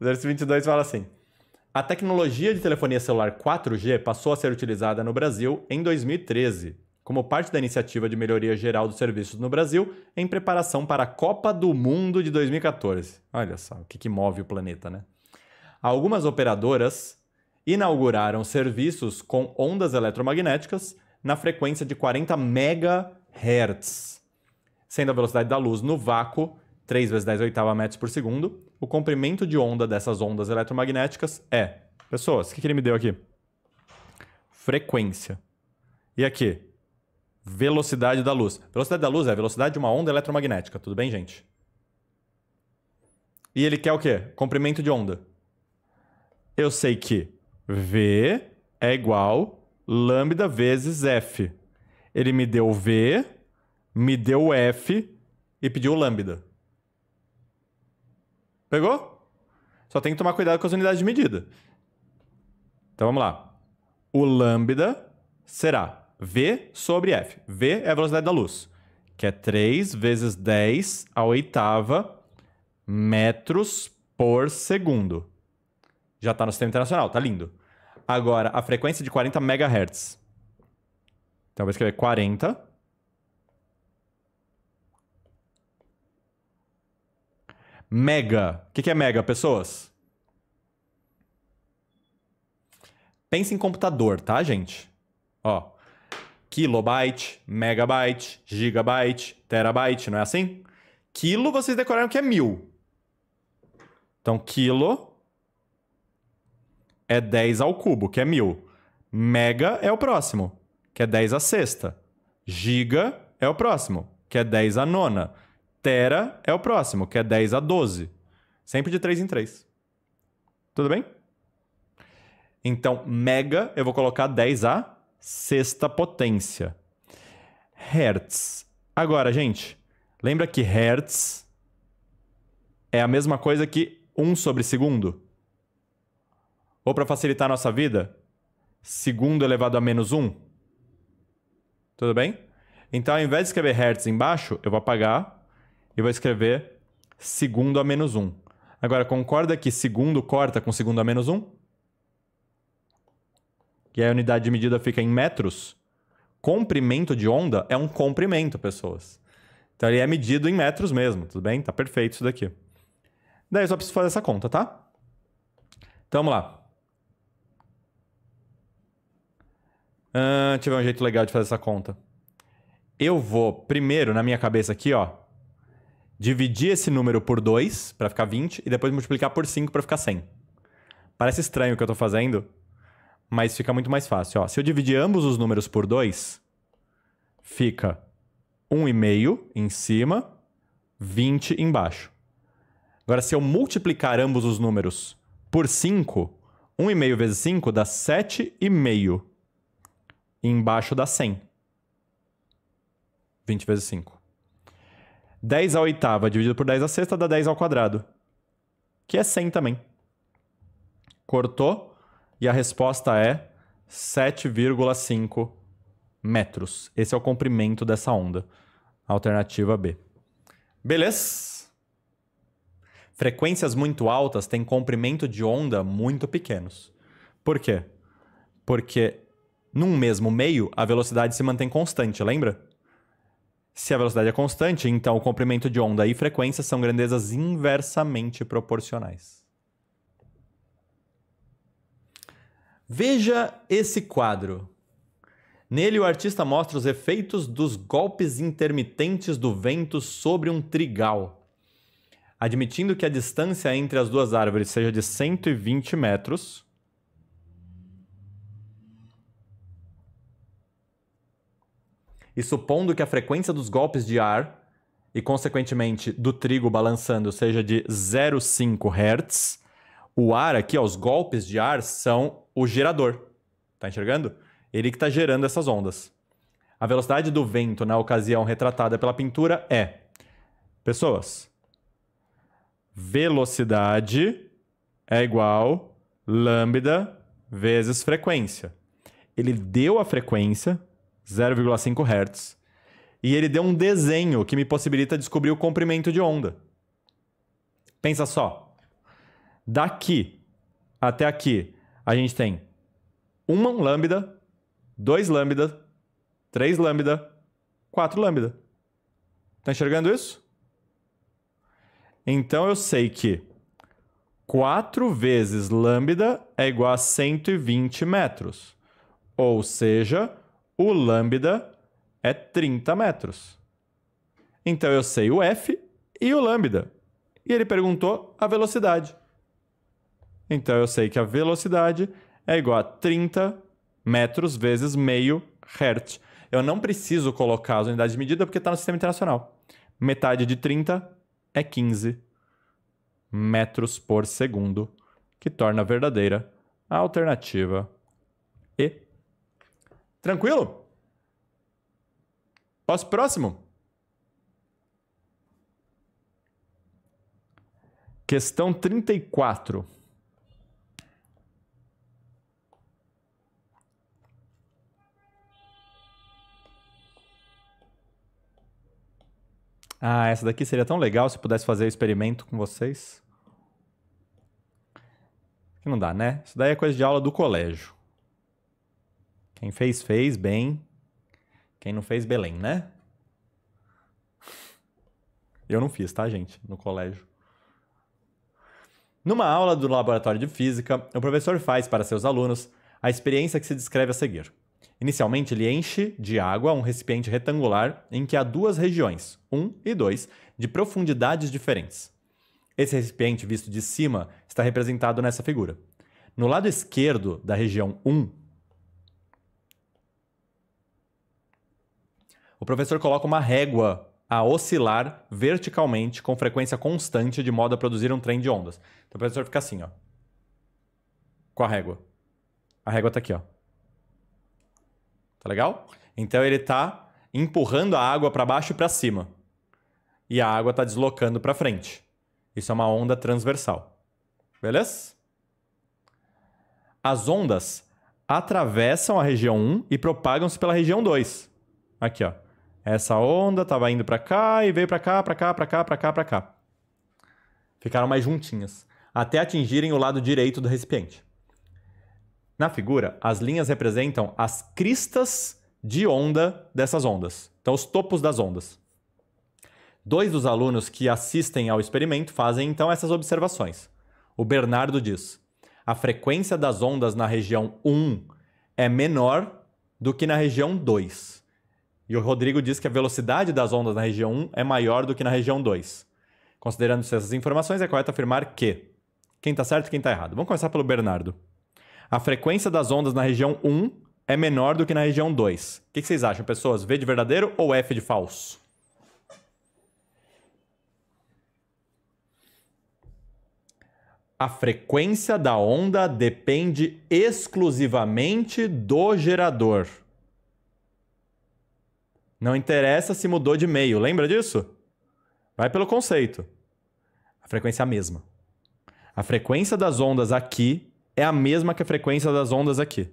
O fala assim: A tecnologia de telefonia celular 4G passou a ser utilizada no Brasil em 2013, como parte da iniciativa de melhoria geral dos serviços no Brasil em preparação para a Copa do Mundo de 2014. Olha só, o que, que move o planeta, né? Algumas operadoras inauguraram serviços com ondas eletromagnéticas na frequência de 40 MHz, sendo a velocidade da luz no vácuo 3 vezes 10 oitava metros por segundo, o comprimento de onda dessas ondas eletromagnéticas é. Pessoas, o que, ele me deu aqui? Frequência. E aqui? Velocidade da luz. Velocidade da luz é a velocidade de uma onda eletromagnética, tudo bem, gente? E ele quer o quê? Comprimento de onda. Eu sei que V é igual lambda vezes F. Ele me deu V, me deu F e pediu lambda. Pegou? Só tem que tomar cuidado com as unidades de medida. Então vamos lá. O lambda será V sobre F. V é a velocidade da luz, que é 3 vezes 10 a oitava metros por segundo. Já está no sistema internacional, tá lindo. Agora, a frequência de 40 MHz. Então, eu vou escrever 40 Mega. O que, que é mega, pessoas? Pensa em computador, tá, gente? Ó. Kilobyte, megabyte, gigabyte, terabyte, não é assim? Quilo vocês decoraram que é mil. Então, quilo é 10 ao cubo, que é mil. Mega é o próximo, que é 10 à sexta. Giga é o próximo, que é 10 à nona. Tera é o próximo, que é 10 a 12. Sempre de 3 em 3. Tudo bem? Então, mega, eu vou colocar 10 a sexta potência. Hertz. Agora, gente, lembra que Hertz é a mesma coisa que 1 sobre segundo? Ou para facilitar a nossa vida, segundo elevado a menos 1? Tudo bem? Então, ao invés de escrever Hertz embaixo, eu vou apagar e vou escrever segundo a menos 1. Agora, concorda que segundo corta com segundo a menos 1? E aí a unidade de medida fica em metros? Comprimento de onda é um comprimento, pessoas. Então ele é medido em metros mesmo, tudo bem? Tá perfeito isso daqui. Daí eu só preciso fazer essa conta, tá? Então vamos lá. Uh, deixa eu ver um jeito legal de fazer essa conta. Eu vou primeiro, na minha cabeça aqui, ó dividir esse número por 2 para ficar 20 e depois multiplicar por 5 para ficar 100. Parece estranho o que eu estou fazendo, mas fica muito mais fácil. Ó, se eu dividir ambos os números por 2, fica 1,5 em cima, 20 embaixo. Agora, se eu multiplicar ambos os números por 5, 1,5 vezes 5 dá 7,5. E embaixo dá 100. 20 vezes 5. 10 à oitava dividido por 10 à sexta dá 10 ao quadrado, que é 100 também. Cortou e a resposta é 7,5 metros. Esse é o comprimento dessa onda. Alternativa B. Beleza? Frequências muito altas têm comprimento de onda muito pequenos. Por quê? Porque num mesmo meio a velocidade se mantém constante, lembra? Se a velocidade é constante, então o comprimento de onda e frequência são grandezas inversamente proporcionais. Veja esse quadro. Nele, o artista mostra os efeitos dos golpes intermitentes do vento sobre um trigal. Admitindo que a distância entre as duas árvores seja de 120 metros, e supondo que a frequência dos golpes de ar e, consequentemente, do trigo balançando seja de 0,5 Hz, o ar aqui, ó, os golpes de ar são o gerador. Tá enxergando? Ele que está gerando essas ondas. A velocidade do vento na ocasião retratada pela pintura é. Pessoas. Velocidade é igual lambda vezes frequência. Ele deu a frequência, 0,5 Hz. E ele deu um desenho que me possibilita descobrir o comprimento de onda. Pensa só. Daqui até aqui, a gente tem uma lambda, dois lambda, três lambda, quatro lambda. Tá enxergando isso? Então eu sei que 4 vezes lambda é igual a 120 metros. Ou seja, o lambda é 30 metros. Então eu sei o F e o lambda. E ele perguntou a velocidade. Então eu sei que a velocidade é igual a 30 metros vezes meio hertz. Eu não preciso colocar as unidades de medida porque está no sistema internacional. Metade de 30 é 15 metros por segundo, que torna verdadeira a alternativa E. Tranquilo? Posso próximo? Questão 34. Ah, essa daqui seria tão legal se eu pudesse fazer o experimento com vocês. Que não dá, né? Isso daí é coisa de aula do colégio. Quem fez, fez bem. Quem não fez, Belém, né? Eu não fiz, tá, gente? No colégio. Numa aula do laboratório de física, o professor faz para seus alunos a experiência que se descreve a seguir. Inicialmente, ele enche de água um recipiente retangular em que há duas regiões, 1 e 2, de profundidades diferentes. Esse recipiente, visto de cima, está representado nessa figura. No lado esquerdo da região 1, o professor coloca uma régua a oscilar verticalmente com frequência constante de modo a produzir um trem de ondas. Então o professor fica assim, ó. Com a régua. A régua tá aqui, ó. Tá legal? Então ele tá empurrando a água para baixo e para cima. E a água tá deslocando para frente. Isso é uma onda transversal. Beleza? As ondas atravessam a região 1 e propagam-se pela região 2. Aqui, ó. Essa onda estava indo para cá e veio para cá, para cá, para cá, para cá, para cá. Ficaram mais juntinhas, até atingirem o lado direito do recipiente. Na figura, as linhas representam as cristas de onda dessas ondas. Então, os topos das ondas. Dois dos alunos que assistem ao experimento fazem então essas observações. O Bernardo diz: a frequência das ondas na região 1 é menor do que na região 2. E o Rodrigo diz que a velocidade das ondas na região 1 é maior do que na região 2. Considerando-se essas informações, é correto afirmar que. Quem está certo e quem está errado? Vamos começar pelo Bernardo. A frequência das ondas na região 1 é menor do que na região 2. O que vocês acham, pessoas? V de verdadeiro ou F de falso? A frequência da onda depende exclusivamente do gerador. Não interessa se mudou de meio, lembra disso? Vai pelo conceito. A frequência é a mesma. A frequência das ondas aqui é a mesma que a frequência das ondas aqui.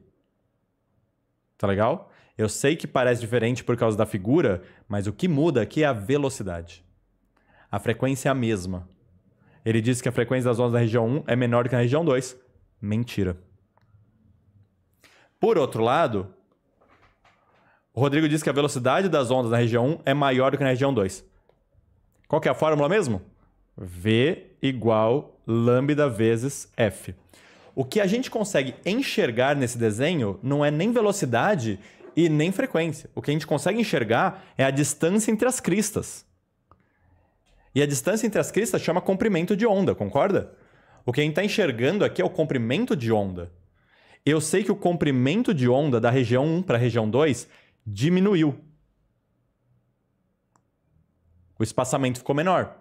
Tá legal? Eu sei que parece diferente por causa da figura, mas o que muda aqui é a velocidade. A frequência é a mesma. Ele disse que a frequência das ondas da região 1 é menor que na região 2. Mentira. Por outro lado, o Rodrigo disse que a velocidade das ondas na região 1 é maior do que na região 2. Qual que é a fórmula mesmo? V igual lambda vezes F. O que a gente consegue enxergar nesse desenho não é nem velocidade e nem frequência. O que a gente consegue enxergar é a distância entre as cristas. E a distância entre as cristas chama comprimento de onda, concorda? O que a gente está enxergando aqui é o comprimento de onda. Eu sei que o comprimento de onda da região 1 para a região 2 diminuiu. O espaçamento ficou menor.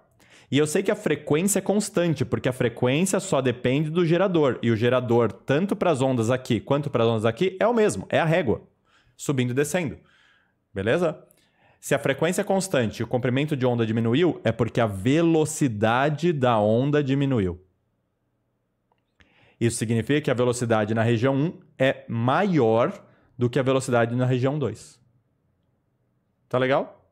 E eu sei que a frequência é constante, porque a frequência só depende do gerador. E o gerador, tanto para as ondas aqui quanto para as ondas aqui, é o mesmo, é a régua, subindo e descendo. Beleza? Se a frequência é constante e o comprimento de onda diminuiu, é porque a velocidade da onda diminuiu. Isso significa que a velocidade na região 1 é maior do que a velocidade na região 2. Tá legal?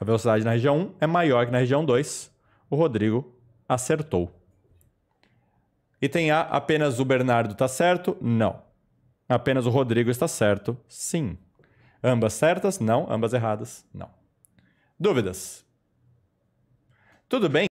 A velocidade na região 1 é maior que na região 2. O Rodrigo acertou. Item A, apenas o Bernardo está certo? Não. Apenas o Rodrigo está certo? Sim. Ambas certas? Não. Ambas erradas? Não. Dúvidas? Tudo bem?